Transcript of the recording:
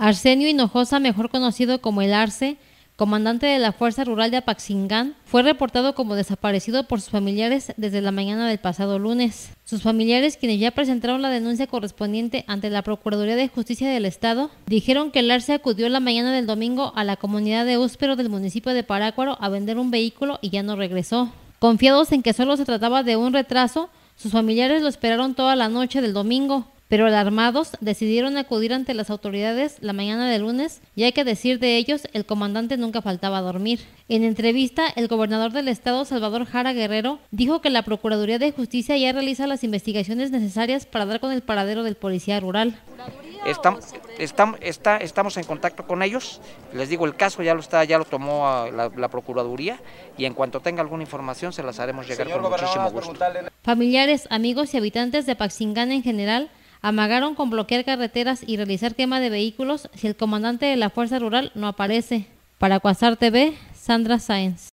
Arsenio Hinojosa, mejor conocido como el Arce, comandante de la Fuerza Rural de Apaxingán, fue reportado como desaparecido por sus familiares desde la mañana del pasado lunes. Sus familiares, quienes ya presentaron la denuncia correspondiente ante la Procuraduría de Justicia del Estado, dijeron que el Arce acudió la mañana del domingo a la comunidad de Úspero del municipio de Parácuaro a vender un vehículo y ya no regresó. Confiados en que solo se trataba de un retraso, sus familiares lo esperaron toda la noche del domingo, pero alarmados decidieron acudir ante las autoridades la mañana de lunes y hay que decir de ellos, el comandante nunca faltaba a dormir. En entrevista, el gobernador del estado, Salvador Jara Guerrero, dijo que la Procuraduría de Justicia ya realiza las investigaciones necesarias para dar con el paradero del policía rural. Estamos, está, estamos en contacto con ellos, les digo, el caso ya lo está, ya lo tomó ah, la, Procuraduría y en cuanto tenga alguna información se las haremos llegar con muchísimo gusto. Familiares, amigos y habitantes de Paxingán en general Amagaron con bloquear carreteras y realizar quema de vehículos si el comandante de la Fuerza Rural no aparece. Para Cuasar TV, Sandra Sáenz.